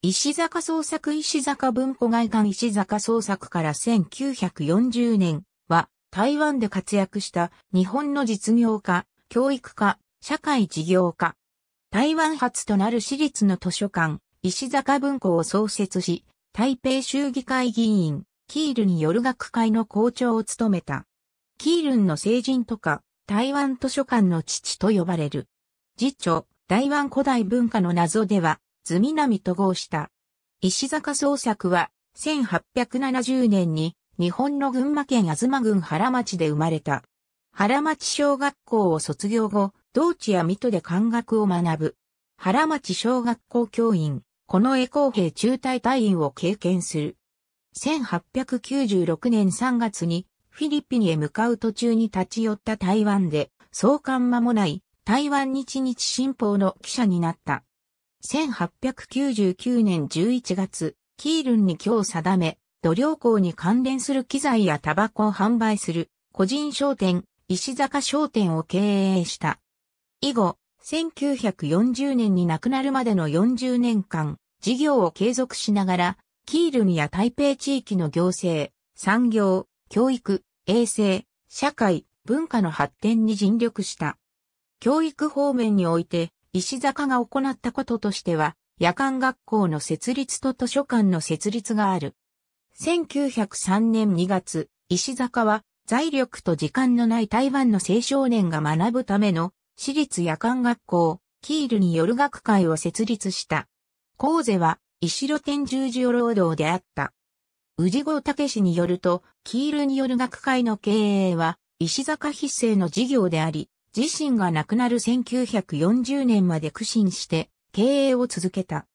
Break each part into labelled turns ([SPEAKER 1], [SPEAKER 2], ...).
[SPEAKER 1] 石坂創作石坂文庫外観石坂創作から1940年は台湾で活躍した日本の実業家、教育家、社会事業家。台湾初となる私立の図書館、石坂文庫を創設し、台北州議会議員、キールによる学会の校長を務めた。キールンの成人とか、台湾図書館の父と呼ばれる。実著、台湾古代文化の謎では、図南と合した。石坂創作は、1870年に、日本の群馬県東郡原町で生まれた。原町小学校を卒業後、同地や水戸で漢学を学ぶ。原町小学校教員、この江公平中隊隊員を経験する。1896年3月にフィリピンへ向かう途中に立ち寄った台湾で、創刊間もない台湾日日新報の記者になった。1899年11月、キールンに今日定め、土料校に関連する機材やタバコを販売する個人商店、石坂商店を経営した。以後、1940年に亡くなるまでの40年間、事業を継続しながら、キールンや台北地域の行政、産業、教育、衛生、社会、文化の発展に尽力した。教育方面において、石坂が行ったこととしては、夜間学校の設立と図書館の設立がある。1903年2月、石坂は財力と時間のない台湾の青少年が学ぶための私立夜間学校、キールによる学会を設立した。講座は、石露天十字を労働であった。宇治郷武氏によると、キールによる学会の経営は、石坂筆成の事業であり、自身が亡くなる1940年まで苦心して経営を続けた。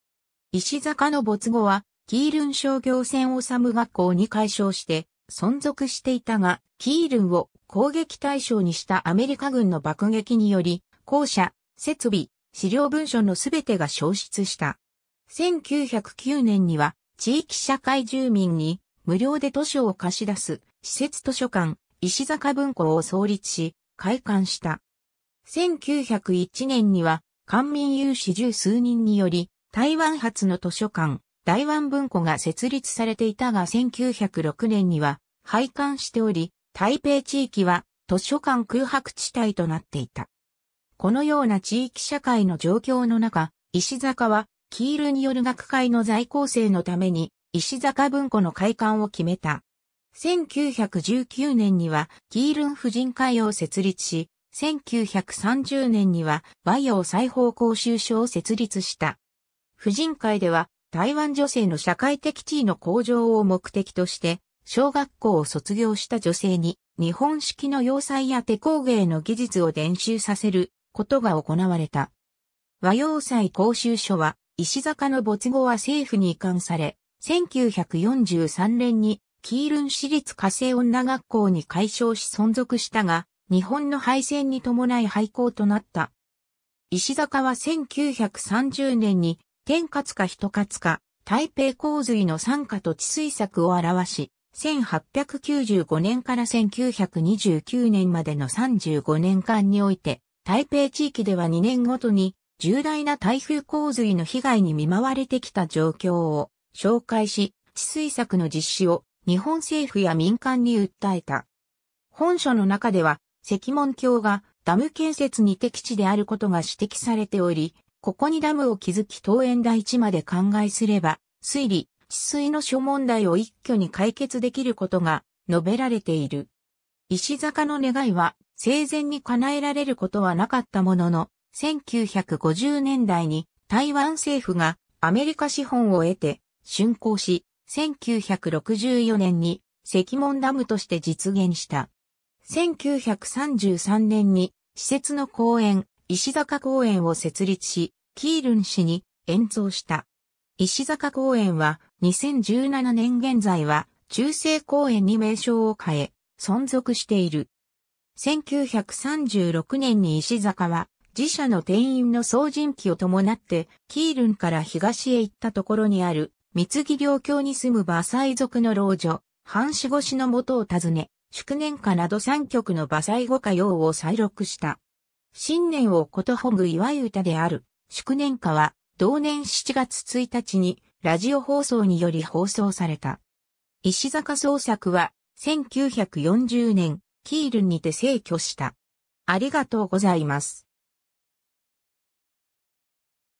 [SPEAKER 1] 石坂の没後は、キールン商業船ム学校に改称して存続していたが、キールンを攻撃対象にしたアメリカ軍の爆撃により、校舎、設備、資料文書のすべてが消失した。1909年には、地域社会住民に無料で図書を貸し出す施設図書館、石坂文庫を創立し、開館した。1901年には、官民有志十数人により、台湾発の図書館、台湾文庫が設立されていたが1906年には廃刊しており、台北地域は図書館空白地帯となっていた。このような地域社会の状況の中、石坂は、キールによる学会の在校生のために、石坂文庫の開館を決めた。1919年には、キールン婦人会を設立し、1930年には和洋裁縫講習所を設立した。婦人会では台湾女性の社会的地位の向上を目的として、小学校を卒業した女性に日本式の洋裁や手工芸の技術を伝習させることが行われた。和洋裁講習所は石坂の没後は政府に移管され、1943年にキールン市立火星女学校に改称し存続したが、日本の敗戦に伴い廃校となった。石坂は1930年に天活か人活か、台北洪水の参加と治水策を表し、1895年から1929年までの35年間において、台北地域では2年ごとに重大な台風洪水の被害に見舞われてきた状況を紹介し、治水策の実施を日本政府や民間に訴えた。本書の中では石門橋がダム建設に適地であることが指摘されており、ここにダムを築き東園台地まで考えすれば、水利、治水の諸問題を一挙に解決できることが述べられている。石坂の願いは生前に叶えられることはなかったものの、1950年代に台湾政府がアメリカ資本を得て竣工し、1964年に石門ダムとして実現した。1933年に施設の公園、石坂公園を設立し、キールン市に演奏した。石坂公園は2017年現在は中世公園に名称を変え、存続している。1936年に石坂は自社の店員の送人機を伴ってキールンから東へ行ったところにある三木領協に住む馬祭族の老女、半死越しの元を訪ね、祝年歌など3曲の馬祭語歌謡を再録した。新年をことほぐ祝い歌である、祝年歌は、同年7月1日に、ラジオ放送により放送された。石坂創作は、1940年、キールにて逝去した。ありがとうございます。